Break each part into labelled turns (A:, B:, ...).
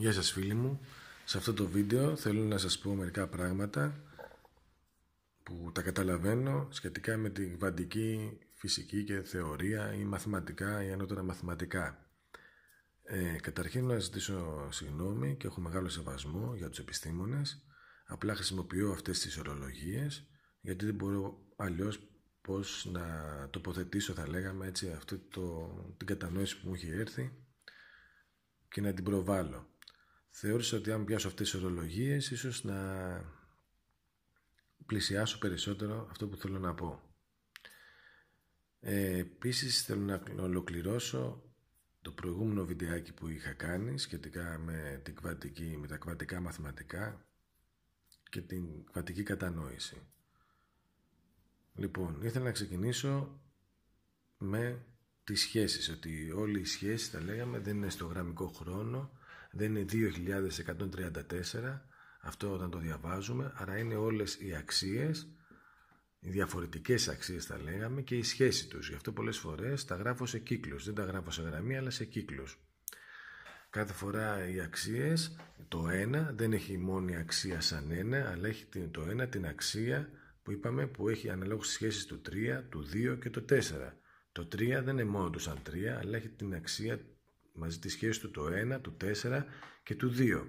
A: Γεια σας φίλοι μου, σε αυτό το βίντεο θέλω να σας πω μερικά πράγματα που τα καταλαβαίνω σχετικά με την βαντική φυσική και θεωρία ή μαθηματικά ή ανώτερα μαθηματικά. Ε, καταρχήν να ζητήσω συγγνώμη και έχω μεγάλο σεβασμό για τους επιστήμονες απλά χρησιμοποιώ αυτές τις ορολογίες γιατί δεν μπορώ αλλιώς πώς να τοποθετήσω θα λέγαμε έτσι αυτή το, την κατανόηση που μου έχει έρθει και να την προβάλλω θεώρησα ότι αν πιάσω αυτές τις ορολογίες ίσως να πλησιάσω περισσότερο αυτό που θέλω να πω. Ε, επίσης θέλω να ολοκληρώσω το προηγούμενο βιντεάκι που είχα κάνει σχετικά με, την κβατική, με τα κβατικά μαθηματικά και την κβατική κατανόηση. Λοιπόν, ήθελα να ξεκινήσω με τις σχέσεις, ότι όλη οι σχέση, τα λέγαμε, δεν είναι στο γραμμικό χρόνο, δεν είναι 2.134, αυτό όταν το διαβάζουμε, άρα είναι όλες οι αξίες, οι διαφορετικές αξίες θα λέγαμε και η σχέση τους. Γι' αυτό πολλές φορές τα γράφω σε κύκλους, δεν τα γράφω σε γραμμή αλλά σε κύκλους. Κάθε φορά οι αξίες, το 1 δεν έχει μόνη αξία σαν 1, αλλά έχει το 1 την αξία που είπαμε που έχει αναλόγως σχέσεις του 3, του 2 και του 4. Το 3 δεν είναι μόνο του σαν 3, αλλά έχει την αξία μαζί τη σχέση του το 1, του 4 και του 2.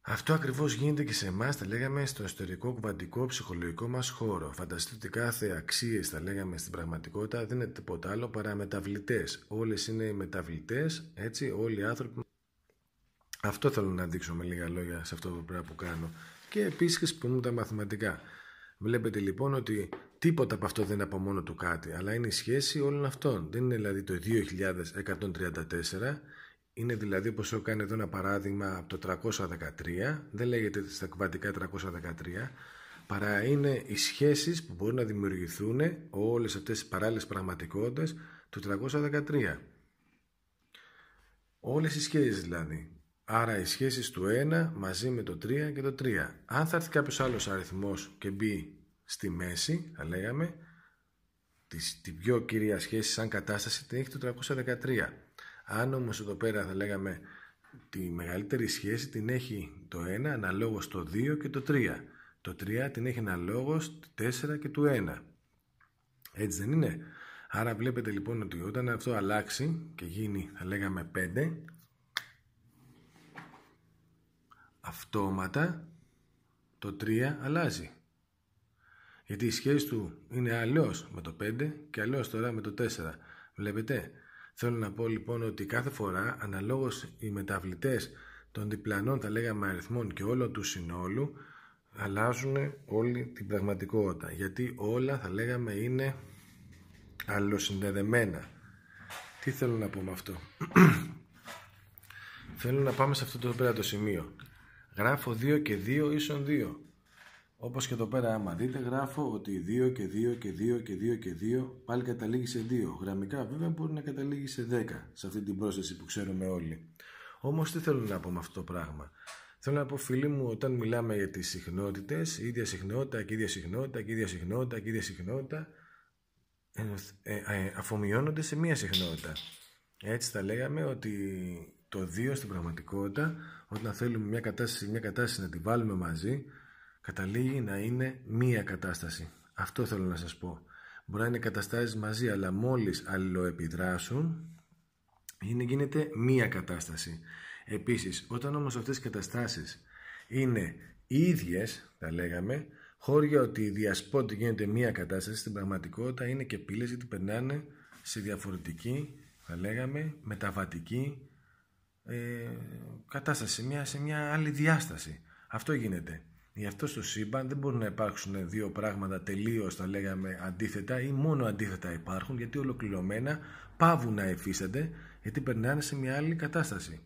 A: Αυτό ακριβώς γίνεται και σε εμάς, τα λέγαμε, στο εσωτερικό κουβαντικό ψυχολογικό μας χώρο. Φανταστείτε ότι κάθε αξίες τα λέγαμε, στην πραγματικότητα δεν είναι τίποτα άλλο παρά μεταβλητές. Όλες είναι οι μεταβλητές, έτσι, όλοι οι άνθρωποι. Αυτό θέλω να δείξω με λίγα λόγια σε αυτό το πράγμα που κάνω. Και επίσης χρησιμοποιούν τα μαθηματικά. Βλέπετε λοιπόν ότι Τίποτα από αυτό δεν είναι από μόνο του κάτι, αλλά είναι η σχέση όλων αυτών. Δεν είναι δηλαδή το 2134, είναι δηλαδή όπως έχω κάνει εδώ ένα παράδειγμα από το 313, δεν λέγεται στα κουβατικά 313, παρά είναι οι σχέσεις που μπορούν να δημιουργηθούν όλες αυτές τις παράλληλες πραγματικότητες του 313. Όλες οι σχέσεις δηλαδή. Άρα οι σχέσεις του 1 μαζί με το 3 και το 3. Αν θα έρθει κάποιος άλλος αριθμός και μπει στη μέση, θα λέγαμε, την πιο κυρία σχέση σαν κατάσταση την έχει το 313. Αν όμως εδώ πέρα θα λέγαμε τη μεγαλύτερη σχέση την έχει το 1 αναλόγως το 2 και το 3. Το 3 την έχει αναλόγως το 4 και το 1. Έτσι δεν είναι. Άρα βλέπετε λοιπόν ότι όταν αυτό αλλάξει και γίνει θα λέγαμε 5 αυτόματα το 3 αλλάζει. Γιατί η σχέση του είναι αλλιώς με το 5 και αλλιώς τώρα με το 4. Βλέπετε. Θέλω να πω λοιπόν ότι κάθε φορά αναλόγως οι μεταβλητές των διπλανών θα λέγαμε αριθμών και όλων του συνόλου αλλάζουν όλη την πραγματικότητα γιατί όλα θα λέγαμε είναι αλλοσυνδεδεμένα. Τι θέλω να πω με αυτό. θέλω να πάμε σε αυτό το πέρα το σημείο. Γράφω 2 και 2 ίσον 2. Όπως και εδώ πέρα άμα δείτε γράφω ότι 2 και 2 και 2 και 2 και 2 πάλι καταλήγει σε 2. Γραμμικά βέβαια μπορεί να καταλήγει σε 10 σε αυτή την πρόσθεση που ξέρουμε όλοι. Όμως τι θέλω να πω με αυτό το πράγμα. Θέλω να πω φίλοι μου όταν μιλάμε για τις συχνότητες, ίδια συχνότητα και ίδια συχνότητα και ίδια συχνότητα και ίδια συχνότητα ε, ε, αφομοιώνονται σε μία συχνότητα. Έτσι θα λέγαμε ότι το 2 στην πραγματικότητα όταν θέλουμε μια κατάσταση, μια κατάσταση να τη βάλουμε μαζί Καταλήγει να είναι μία κατάσταση. Αυτό θέλω να σας πω. Μπορεί να είναι καταστάσεις μαζί, αλλά μόλις αλληλοεπιδράσουν, είναι, γίνεται μία κατάσταση. Επίσης, όταν όμως αυτές οι καταστάσεις είναι ίδιες, τα λέγαμε, χώρια ότι διασπότη γίνεται μία κατάσταση, στην πραγματικότητα είναι και πύλες γιατί περνάνε σε διαφορετική, θα λέγαμε, μεταβατική ε, κατάσταση, σε μια άλλη διάσταση. Αυτό γίνεται. Γι' αυτό στο σύμπαν δεν μπορούν να υπάρξουν δύο πράγματα τελείως, τα λέγαμε, αντίθετα ή μόνο αντίθετα υπάρχουν, γιατί ολοκληρωμένα πάβουν να εφίστανται, γιατί περνάνε σε μια άλλη κατάσταση.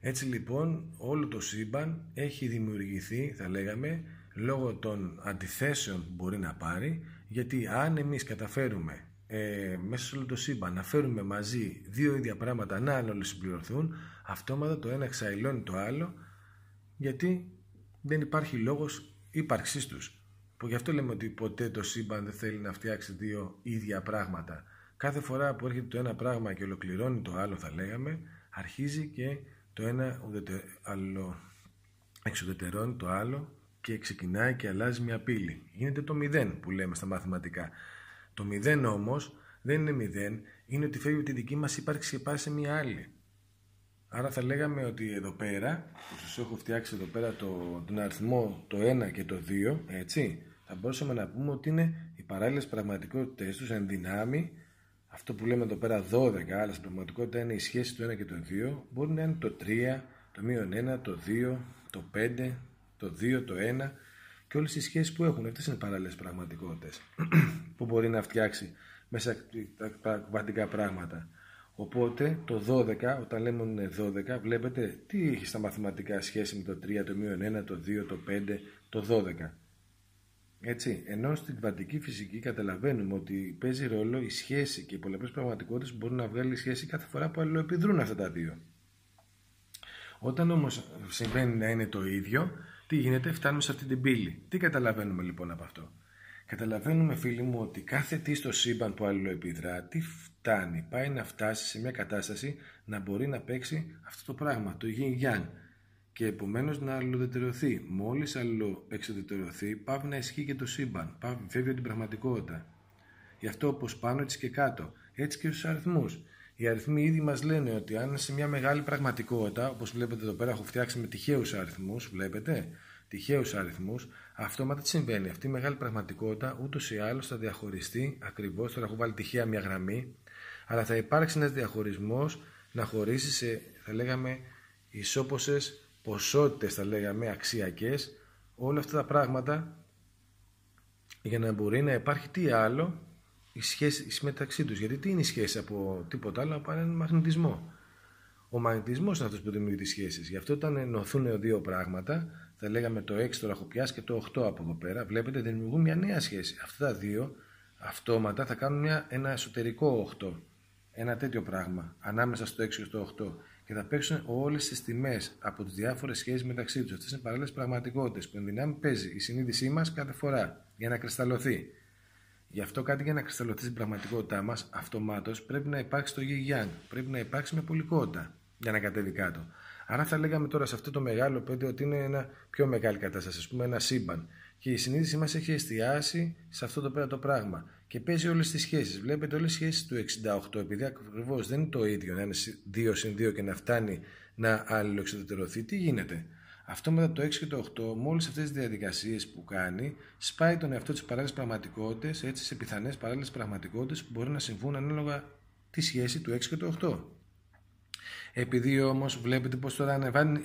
A: Έτσι λοιπόν, όλο το σύμπαν έχει δημιουργηθεί, θα λέγαμε, λόγω των αντιθέσεων που μπορεί να πάρει, γιατί αν εμείς καταφέρουμε ε, μέσα σε όλο το σύμπαν να φέρουμε μαζί δύο ίδια πράγματα να όλοι συμπληρωθούν, αυτόματα το ένα εξαϊλώνει το άλλο, γιατί δεν υπάρχει λόγος ύπαρξής τους. Που γι' αυτό λέμε ότι ποτέ το σύμπαν δεν θέλει να φτιάξει δύο ίδια πράγματα. Κάθε φορά που έρχεται το ένα πράγμα και ολοκληρώνει το άλλο θα λέγαμε, αρχίζει και το ένα ουδετε, άλλο, εξουδετερώνει το άλλο και ξεκινάει και αλλάζει μια πύλη. Γίνεται το μηδέν που λέμε στα μαθηματικά. Το μηδέν όμως δεν είναι μηδέν, είναι ότι φεύγει από τη δική μας ύπαρξη και πάει σε μια άλλη. Άρα θα λέγαμε ότι εδώ πέρα, που σας έχω φτιάξει εδώ πέρα το, τον αριθμό το 1 και το 2, έτσι, θα μπορούσαμε να πούμε ότι είναι οι παράλληλες πραγματικότητες τους εν δυνάμει, αυτό που λέμε εδώ πέρα 12, αλλά στην πραγματικότητα είναι η σχέση του 1 και το 2, μπορεί να είναι το 3, το μείον 1, το 2, το 5, το 2, το 1 και όλες οι σχέσεις που έχουν. Αυτές είναι παράλληλες πραγματικότητες που μπορεί να φτιάξει μέσα τα πραγματικά πράγματα. Οπότε το 12, όταν λέμε είναι 12, βλέπετε τι έχει στα μαθηματικά σχέση με το 3, το μείον 1, το 2, το 5, το 12. Έτσι, ενώ στην κβαντική φυσική καταλαβαίνουμε ότι παίζει ρόλο η σχέση και οι πολλαπλές πραγματικότητες μπορούν να βγάλει σχέση κάθε φορά που αλληλοεπιδρούν αυτά τα δύο. Όταν όμως συμβαίνει να είναι το ίδιο, τι γίνεται, φτάνουμε σε αυτή την πύλη. Τι καταλαβαίνουμε λοιπόν από αυτό. Καταλαβαίνουμε φίλοι μου ότι κάθε τι στο σύμπαν που αλληλοεπιδρά, τι φτάνει, πάει να φτάσει σε μια κατάσταση να μπορεί να παίξει αυτό το πράγμα, το γιν yang και επομένως να αλληλοδετερωθεί. Μόλις αλληλοεξοδετερωθεί πάβει να ισχύει και το σύμπαν, πάβει, φεύγει την πραγματικότητα. Γι' αυτό όπως πάνω έτσι και κάτω, έτσι και στους αριθμούς. Οι αριθμοί ήδη μας λένε ότι αν σε μια μεγάλη πραγματικότητα, όπως βλέπετε εδώ πέρα έχω φτιάξει με τυχαίους αριθμούς, βλέπετε, τυχαίους αριθμούς, αυτόματα τι συμβαίνει. Αυτή η μεγάλη πραγματικότητα ούτως ή άλλως θα διαχωριστεί ακριβώς. Τώρα έχω βάλει τυχαία μια γραμμή, αλλά θα υπάρξει ένας διαχωρισμός να χωρίσει σε, θα λέγαμε, ισόποσες ποσότητες, θα λέγαμε, αξιακές, όλα αυτά τα πράγματα για να μπορεί να υπάρχει τι άλλο η σχέση μεταξύ τους, Γιατί τι είναι η σχέση από τίποτα άλλο από έναν μαγνητισμό. Ο μαγνητισμός είναι αυτός που δημιουργεί τις σχέσεις. Γι' αυτό όταν ενωθούν δύο πράγματα θα λέγαμε το 6 το έχω πιάσει και το 8 από εδώ πέρα, βλέπετε δημιουργούν μια νέα σχέση. Αυτά τα δύο αυτόματα θα κάνουν μια, ένα εσωτερικό 8, ένα τέτοιο πράγμα, ανάμεσα στο 6 και στο 8 και θα παίξουν όλες τις τιμές από τις διάφορες σχέσεις μεταξύ τους. Αυτές είναι παράλληλες πραγματικότητες. που ενδυνάμει παίζει η συνείδησή μας κάθε φορά για να κρυσταλλωθεί. Γι' αυτό κάτι για να κρυσταλλωθεί στην πραγματικότητά μας, αυτομάτως πρέπει να υπάρξει το γιγιάν, πρέπει να υπάρξει με πολικότητα για να κατέβει κάτω. Άρα θα λέγαμε τώρα σε αυτό το μεγάλο πέντε ότι είναι ένα πιο μεγάλη κατάσταση, ας πούμε ένα σύμπαν. Και η συνείδησή μας έχει εστιάσει σε αυτό το πέρα το πράγμα. Και παίζει όλες τις σχέσεις. Βλέπετε όλες τις σχέσεις του 68, επειδή ακριβώς δεν είναι το ίδιο να είναι 2 συν 2 και να φτάνει να αλληλοξεδετερωθεί. Τι γίνεται. Αυτό μετά το 6 και το 8, όλε αυτές τις διαδικασίες που κάνει, σπάει τον εαυτό της παράλληλες πραγματικότητες, έτσι σε πιθανές παράλληλες πραγματικότητες που μπορεί να συμβούν ανάλογα τη σχέση του 6 και του 8. Επειδή όμως βλέπετε πως τώρα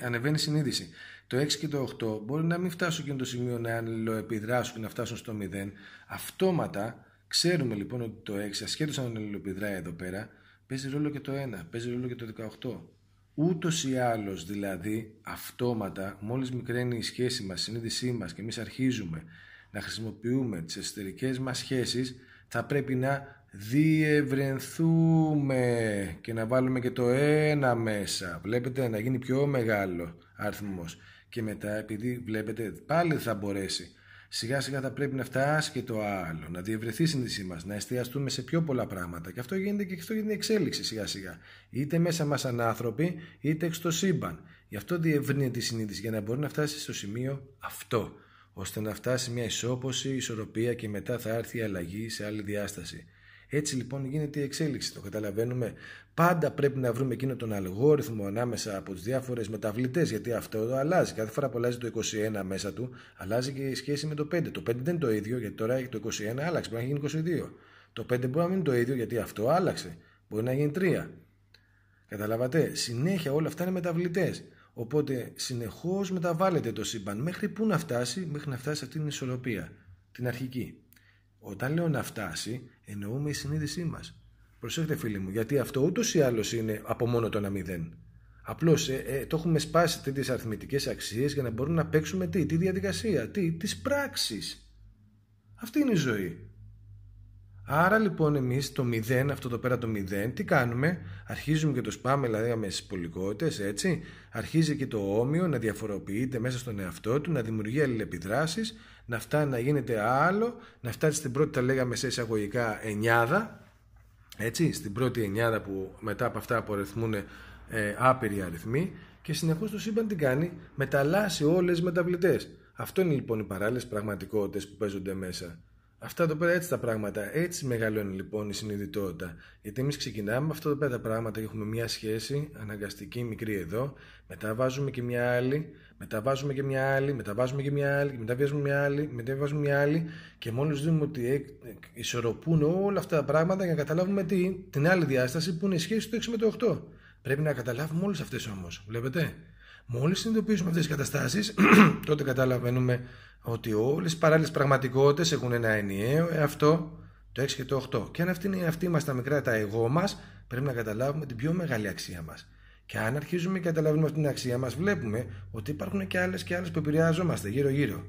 A: ανεβαίνει η συνείδηση. Το 6 και το 8 μπορεί να μην φτάσουν εκείνο το σημείο να αλληλοεπιδράσουν και να φτάσουν στο 0. Αυτόματα ξέρουμε λοιπόν ότι το 6, ασχέτως αν αλληλοεπιδράει εδώ πέρα, παίζει ρόλο και το 1, παίζει ρόλο και το 18. Ούτως ή άλλως δηλαδή αυτόματα, μόλις μικραίνει η σχέση μας, η συνείδησή μας και εμείς αρχίζουμε να χρησιμοποιούμε τις εσωτερικές μας σχέσεις, θα πρέπει να διευρυνθούμε και να βάλουμε και το ένα μέσα. Βλέπετε να γίνει πιο μεγάλο αριθμός. Και μετά επειδή βλέπετε πάλι θα μπορέσει. Σιγά σιγά θα πρέπει να φτάσει και το άλλο, να διευρεθεί η συνείδησή μας, να εστιαστούμε σε πιο πολλά πράγματα. Και αυτό γίνεται και αυτό γίνεται εξέλιξη σιγά σιγά. Είτε μέσα μας άνθρωποι, είτε εξ το σύμπαν. Γι' αυτό διευρύνεται η συνείδηση, για να μπορεί να φτάσει στο σημείο αυτό. Ώστε να φτάσει μια ισόποση, ισορροπία και μετά θα έρθει η αλλαγή σε άλλη διάσταση. Έτσι λοιπόν γίνεται η εξέλιξη, το καταλαβαίνουμε. Πάντα πρέπει να βρούμε εκείνο τον αλγόριθμο ανάμεσα από τις διάφορες μεταβλητές, γιατί αυτό αλλάζει. Κάθε φορά που αλλάζει το 21 μέσα του, αλλάζει και η σχέση με το 5. Το 5 δεν είναι το ίδιο, γιατί τώρα το 21 άλλαξε, μπορεί να γίνει 22. Το 5 μπορεί να μην είναι το ίδιο, γιατί αυτό άλλαξε. Μπορεί να γίνει 3. Καταλαβατε, συνέχεια όλα αυτά είναι μεταβλητές. Οπότε συνεχώς μεταβάλλεται το σύμπαν μέχρι που να φτάσει, μέχρι να φτάσει αυτή την ισορροπία, την αρχική. Όταν λέω να φτάσει, εννοούμε η συνείδησή μας. Προσέξτε φίλοι μου, γιατί αυτό ούτως ή άλλως είναι από μόνο το να μηδέν. Απλώς ε, ε, το έχουμε σπάσει τέτοιες αριθμητικές αξίες για να μπορούμε να παίξουμε τι, τη διαδικασία, τι, τις πράξεις. Αυτή είναι η ζωή. Άρα λοιπόν εμείς το 0, αυτό το πέρα το 0, τι κάνουμε, αρχίζουμε και το σπάμε δηλαδή με στις έτσι, αρχίζει και το όμοιο να διαφοροποιείται μέσα στον εαυτό του, να δημιουργεί αλληλεπιδράσεις, να φτάνει να γίνεται άλλο, να φτάσει στην πρώτη τα λέγαμε σε εισαγωγικά εννιάδα, έτσι, στην πρώτη εννιάδα που μετά από αυτά απορριθμούν ε, άπειροι αριθμοί και συνεχώς το σύμπαν τι κάνει, μεταλλάσσει όλες τις μεταβλητές. Αυτό είναι λοιπόν οι παράλληλες πραγματικότητες που παίζονται μέσα. Αυτά εδώ πέρα έτσι τα πράγματα. Έτσι μεγαλώνει λοιπόν η συνειδητότητα. Γιατί εμείς ξεκινάμε με αυτά εδώ πέρα τα πράγματα. Έχουμε μια σχέση αναγκαστική, μικρή εδώ. Μετά βάζουμε και μια άλλη. Μετά βάζουμε και μια άλλη. Μετά βάζουμε και μια άλλη. Μετά βάζουμε μια άλλη. Μετά βάζουμε μια άλλη. Και μόλις δούμε ότι ε, ισορροπούν όλα αυτά τα πράγματα για να καταλάβουμε τι, την άλλη διάσταση που είναι η σχέση του 6 με το 8. Πρέπει να καταλάβουμε όλες αυτές όμως. Βλέπετε. Μόλις συνειδητοποιήσουμε αυτές τις καταστάσεις, τότε καταλαβαίνουμε ότι όλες οι παράλληλες πραγματικότητες έχουν ένα ενιαίο εαυτό, το 6 και το 8. Και αν αυτή είναι αυτή μας τα μικρά τα εγώ μας, πρέπει να καταλάβουμε την πιο μεγάλη αξία μας. Και αν αρχίζουμε και καταλαβαίνουμε αυτή την αξία μας, βλέπουμε ότι υπάρχουν και άλλες και άλλες που επηρεάζομαστε γύρω-γύρω.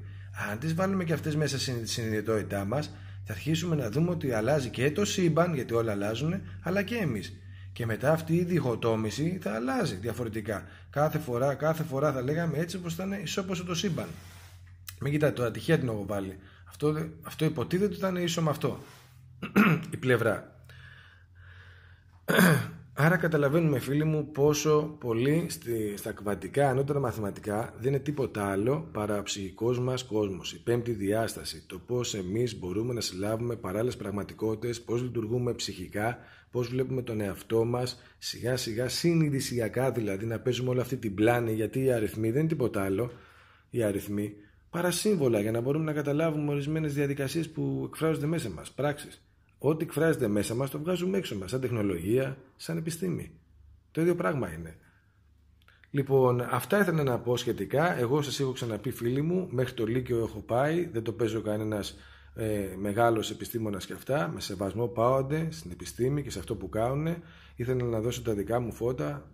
A: Αν τις βάλουμε και αυτές μέσα στην συνειδητότητά μας, θα αρχίσουμε να δούμε ότι αλλάζει και το σύμπαν, γιατί όλα αλλάζουν, αλλά και εμείς. Και μετά αυτή η διχοτόμηση θα αλλάζει διαφορετικά. Κάθε φορά, κάθε φορά θα λέγαμε έτσι όπως ήταν ισόπωσο το σύμπαν. Μην κοιτάτε τώρα, τυχαία την έχω βάλει. Αυτό, αυτό υποτίθεται ήταν ίσο με αυτό. η πλευρά. Άρα καταλαβαίνουμε φίλοι μου πόσο πολύ στη, στα κβαντικά ανώτερα μαθηματικά δεν είναι τίποτα άλλο παρά ο ψυχικός μας κόσμος, η πέμπτη διάσταση, το πώς εμείς μπορούμε να συλλάβουμε παράλληλες πραγματικότητες, πώς λειτουργούμε ψυχικά, πώς βλέπουμε τον εαυτό μας, σιγά σιγά συνειδησιακά δηλαδή να παίζουμε όλη αυτή την πλάνη γιατί οι αριθμοί δεν είναι τίποτα άλλο, οι αριθμοί παρά σύμβολα για να μπορούμε να καταλάβουμε ορισμένες διαδικασίες που εκφράζονται μέσα μας, πράξεις. Ό,τι εκφράζεται μέσα μας το βγάζουμε έξω μας, σαν τεχνολογία, σαν επιστήμη. Το ίδιο πράγμα είναι. Λοιπόν, αυτά ήθελα να πω σχετικά. Εγώ σας έχω ξαναπεί, φίλοι μου, μέχρι το Λύκειο έχω πάει, δεν το παίζω κανένας ε, μεγάλος επιστήμονας και αυτά. Με σεβασμό πάονται στην επιστήμη και σε αυτό που κάνουν. Ήθελα να δώσω τα δικά μου φώτα,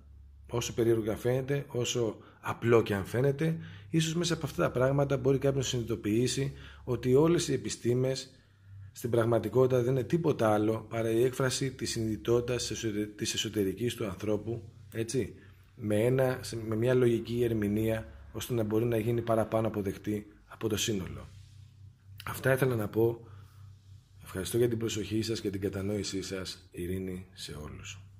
A: όσο περίεργο φαίνεται, όσο απλό και αν φαίνεται. ίσως μέσα από αυτά τα πράγματα μπορεί κάποιος να συνειδητοποιήσει ότι όλες οι επιστήμες στην πραγματικότητα δεν είναι τίποτα άλλο παρά η έκφραση της συνειδητότητας της εσωτερικής του ανθρώπου, έτσι, με, ένα, με μια λογική ερμηνεία ώστε να μπορεί να γίνει παραπάνω αποδεκτή από το σύνολο. Αυτά ήθελα να πω. Ευχαριστώ για την προσοχή σας και την κατανόησή σας. Ειρήνη σε όλους.